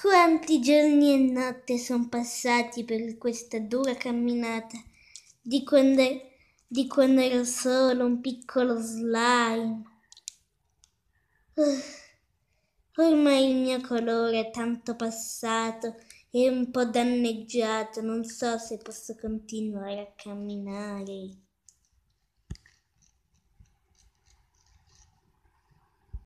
Quanti giorni e notte sono passati per questa dura camminata di quando, di quando ero solo un piccolo slime. Uh, ormai il mio colore è tanto passato e un po' danneggiato, non so se posso continuare a camminare.